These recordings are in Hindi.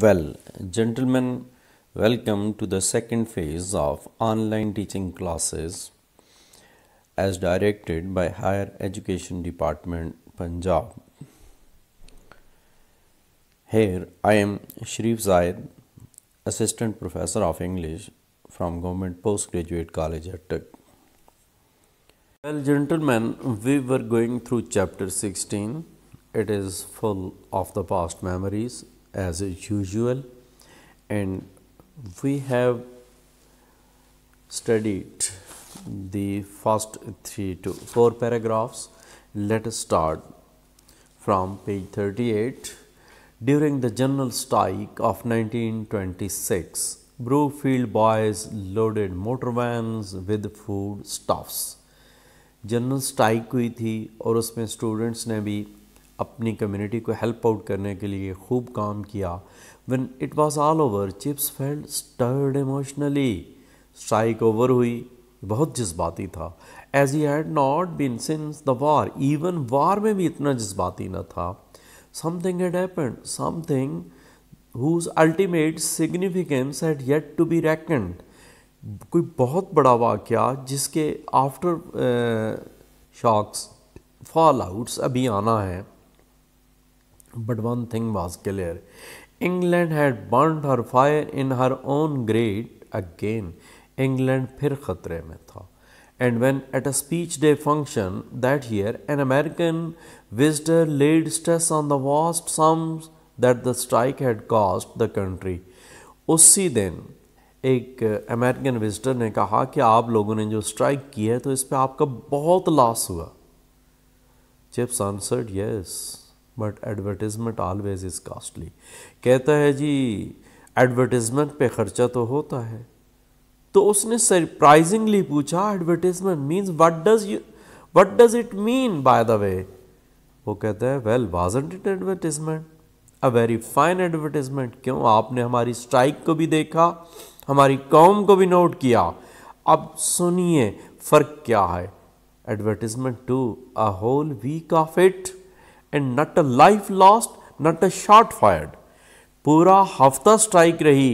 Well, gentlemen, welcome to the second phase of online teaching classes as directed by Higher Education Department, Punjab. Here I am Shrif Zaid, Assistant Professor of English from Government Postgraduate College at Well, gentlemen, we were going through chapter 16. It is full of the past memories as usual and we have studied the first three to four paragraphs. Let us start from page 38. During the general strike of 1926, Brewfield boys loaded motor vans with food stuffs. General strike हुई थी और उसमें students ने भी अपनी कम्युनिटी को हेल्प आउट करने के लिए खूब काम किया when it was all over Chips felt stirred emotionally strike over हुई बहुत जज्बाती था as he had not been since the war even war में भी इतना जज्बाती ना था something had happened something whose ultimate significance had yet to be reckoned कोई बहुत बड़ा वाक्य जिसके आफ्टर शॉक्स फॉल आउट्स अभी आना है But one thing was clear England had burnt her fire in her own grate again. England फिर खतरे में था And when at a speech day function that year, an American visitor laid stress on the vast sums that the strike had cost the country. उसी दिन एक अमेरिकन विजिटर ने कहा कि आप लोगों ने जो स्ट्राइक की है तो इस पर आपका बहुत लॉस हुआ Chips answered yes but advertisement always is costly कहता है जी एडवर्टिज़मेंट पे ख़र्चा तो होता है तो उसने सरप्राइजिंगली पूछा advertisement means what does you what does it mean by the way वो कहता है well wasn't it advertisement a very fine advertisement क्यों आपने हमारी स्ट्राइक को भी देखा हमारी कॉम को भी नोट किया अब सुनिए फ़र्क क्या है advertisement to a whole week of it and not a life lost not a shot fired पूरा हफ्ता स्ट्राइक रही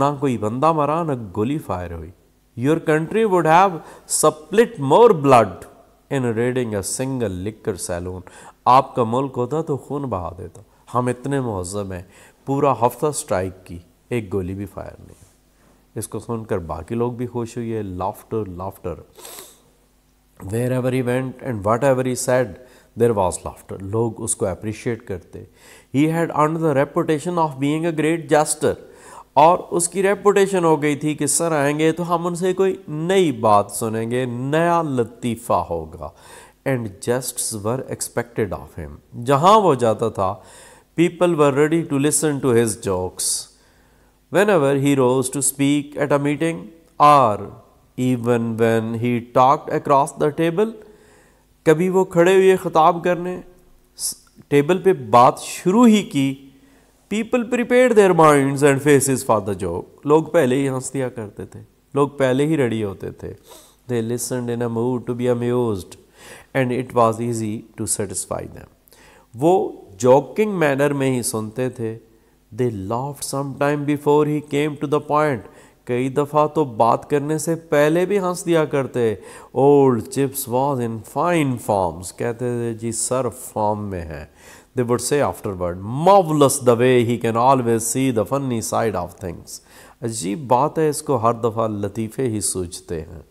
ना कोई बंदा मरा ना गोली फायर हुई your country would have split more blood in raiding a single liquor saloon आपका मुल्क होता तो खून बहा देता हम इतने महजम हैं पूरा हफ्ता स्ट्राइक की एक गोली भी फायर नहीं इसको सुनकर बाकी लोग भी खुश हुए laughter laughter wherever he went and whatever he said there was laughter लोग उसको अप्रिशिएट करते he had earned the reputation of being a great jester और उसकी रेपुटेशन हो गई थी कि सर आएंगे तो हम उनसे कोई नई बात सुनेंगे नया लतीफ़ा होगा and jests were expected of him जहाँ वो जाता था people were ready to listen to his jokes whenever he rose to speak at a meeting or even when he talked across the table कभी वो खड़े हुए ख़िताब करने टेबल पे बात शुरू ही की people prepared their minds and faces for the joke लोग पहले ही हंस दिया करते थे लोग पहले ही रेडी होते थे they listened in a mood to be amused and it was easy to satisfy them वो जॉकिंग मैनर में ही सुनते थे they laughed some time before he came to the point कई दफ़ा तो बात करने से पहले भी हंस दिया करते old Chips was in fine forms कहते थे जी सर फॉर्म में है they would say afterwards marvellous the way he can always see the funny side of things अजीब बात है इसको हर दफ़ा लतीफ़े ही सोचते हैं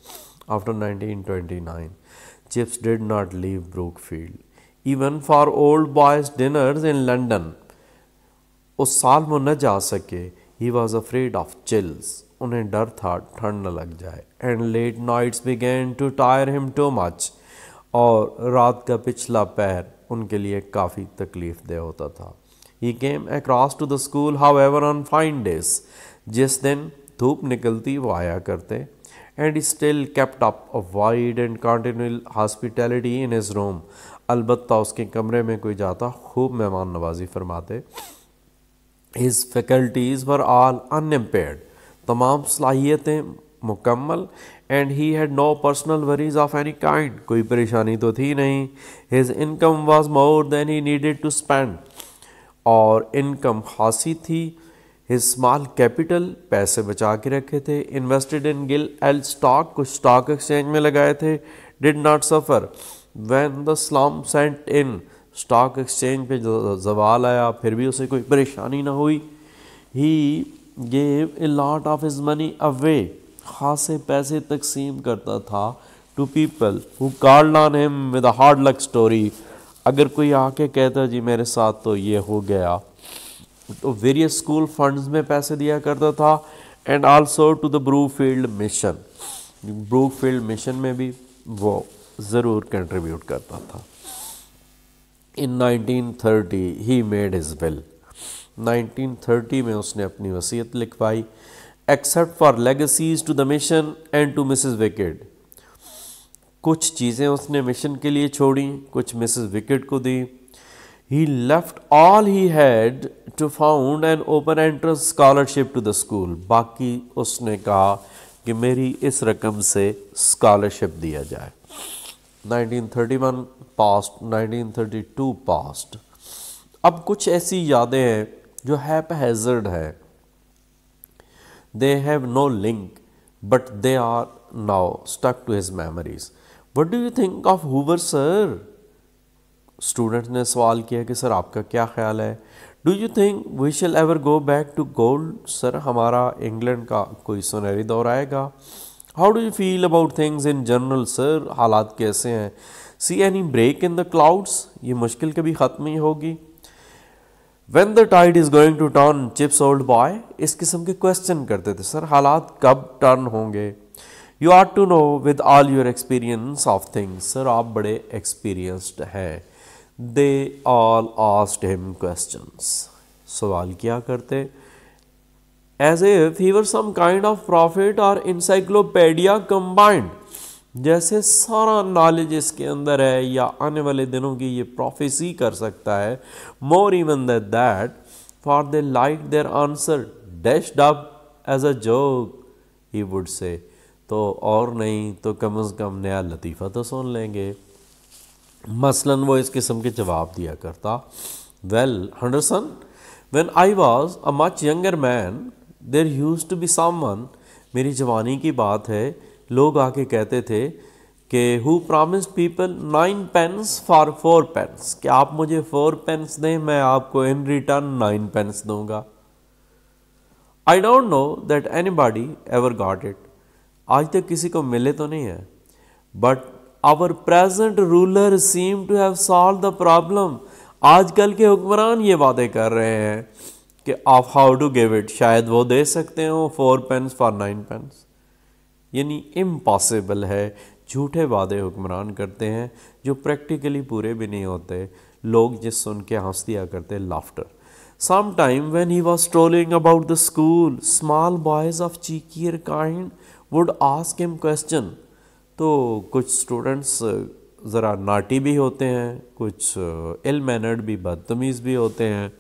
after 1929 Chips did not leave Brookfield even for old boys dinners in London उस साल वो न जा सके he was afraid of chills उन्हें डर था ठंड न लग जाए and late nights began to tire him too much और रात का पिछला पैर उनके लिए काफ़ी तकलीफ दे होता था he came across to the school however on fine days जिस दिन धूप निकलती वो आया करते and still kept up a wide and continual hospitality in his room अलबत् उसके कमरे में कोई जाता खूब मेहमान नवाजी फरमाते his faculties were all unimpaired तमाम सलाहियतें मुकम्मल and he had no personal worries of any kind कोई परेशानी तो थी नहीं his income was more than he needed to spend और इनकम खासी थी हिज स्मॉल कैपिटल पैसे बचा के रखे थे इन्वेस्टेड इन गिल एल स्टॉक कुछ स्टॉक एक्सचेंज में लगाए थे did not suffer when the slump set in stock exchange पे जवाल आया फिर भी उसे कोई परेशानी ना हुई he gave a lot of his money away खास पैसे तकसीम करता था to people who called on him with a hard luck story अगर कोई आके कहता जी मेरे साथ तो ये हो गया तो वेरियस स्कूल फंड्स में पैसे दिया करता था and also to the Brookfield mission Brookfield mission में भी वो ज़रूर कंट्रीब्यूट करता था in 1930 he made his will 1930 में उसने अपनी वसीयत लिखवाई except for legacies to the mission and to Mrs Wickett कुछ चीज़ें उसने मिशन के लिए छोड़ी कुछ मिसेस विकेट को दी he left all he had to found an open entrance scholarship to the school बाकी उसने कहा कि मेरी इस रकम से स्कॉलरशिप दिया जाए 1931 पास्ट 1932 पास्ट अब कुछ ऐसी यादें हैं जो हैप हैजर्ड है they have no link but they are now stuck to his memories what do you think of Hoover sir student ने सवाल किया कि सर आपका क्या ख्याल है do you think we shall ever go back to gold sir हमारा इंग्लैंड का कोई सुनहरी दौर आएगा how do you feel about things in general sir हालात कैसे हैं see any break in the clouds ये मुश्किल कभी ख़त्म ही होगी when the tide is going to turn Chips old boy इस किस्म के क्वेश्चन करते थे सर हालात कब टर्न होंगे you ought to know with all your experience of things sir आप बड़े एक्सपीरियंसड हैं they all asked him question सवाल किया करते as if he were some kind of prophet और इंसाइक्लोपेडिया कंबाइंड जैसे सारा नॉलेज इसके अंदर है या आने वाले दिनों की ये प्रोफेसी कर सकता है more even that for they like their answer dished up as a joke he would say तो और नहीं तो कम अज़ कम नया लतीफ़ा तो सुन लेंगे मसलन वो इस किस्म के जवाब दिया करता well Henderson when I was a much younger man there used to be some men मेरी जवानी की बात है लोग आके कहते थे कि who promise people nine pence for four pence कि आप मुझे फोर पेंस दें मैं आपको इन रिटर्न नाइन पेंस दूंगा I don't know that anybody ever got it आज तक किसी को मिले तो नहीं है but our present ruler seem to have solved the problem आजकल के हुक्मरान ये वादे कर रहे हैं कि आप हाउ टू गिव इट शायद वो दे सकते हो four pence for nine pence यानी इम्पॉसिबल है झूठे वादे हुक्मरान करते हैं जो प्रैक्टिकली पूरे भी नहीं होते लोग जिस सुन के हंस दिया करते laughter some time when he was trolling about the school small boys of cheekier kind would ask him question तो कुछ स्टूडेंट्स ज़रा नाटी भी होते हैं कुछ इल मैनर्ड भी बदतमीज़ भी होते हैं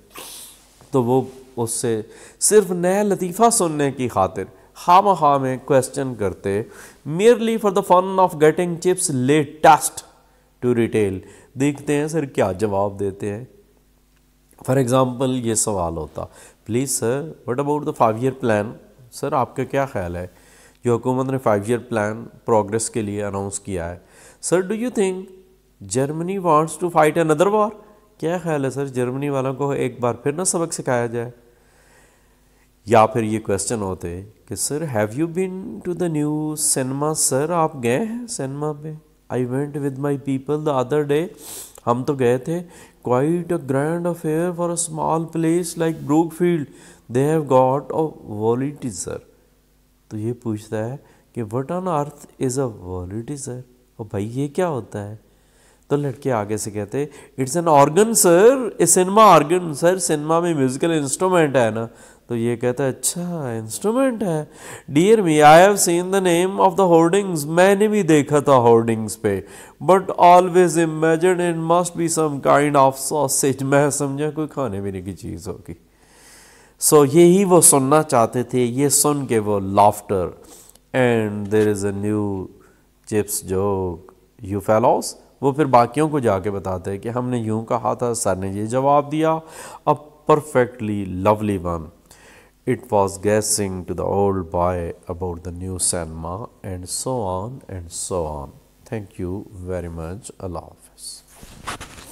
तो वो उससे सिर्फ नया लतीफ़ा सुनने की खातिर हाम हा में क्वेश्चन करते merely for the fun of getting Chips latest to retail देखते हैं सर क्या जवाब देते हैं फॉर एग्ज़ाम्पल ये सवाल होता please sir what about the five year plan sir आपका क्या ख्याल है जो हुकूमत ने फाइव ईयर प्लान प्रोग्रेस के लिए अनाउंस किया है sir do you think Germany wants to fight another war क्या ख्याल है सर जर्मनी वालों को एक बार फिर ना सबक सिखाया जाए या फिर ये क्वेश्चन होते कि sir have you been to the new cinema sir आप गए हैं सिनेमा पे I went with my people the other day हम तो गए थे quite a grand affair for a small place like Brookfield they have got a sir तो ये पूछता है कि what on earth is a sir और भाई ये क्या होता है तो लड़के आगे से कहते it's an organ sir a cinema organ sir cinema में म्यूजिकल इंस्ट्रूमेंट है ना तो ये कहता है अच्छा इंस्ट्रूमेंट है dear me I have seen the name of the hoardings मैंने भी देखा था होर्डिंग्स पे but always imagine it must be some kind of sausage मैं समझा कोई खाने पीने की चीज़ होगी सो so, यही वो सुनना चाहते थे ये सुन के वो laughter and there is a new Chips जो यू फेलोस वो फिर बाकियों को जाके बताते हैं कि हमने यूं कहा था सर ने ये जवाब दिया a perfectly lovely one It was guessing to the old boy about the new cinema and so on and so on. Thank you very much. Allah Hafiz.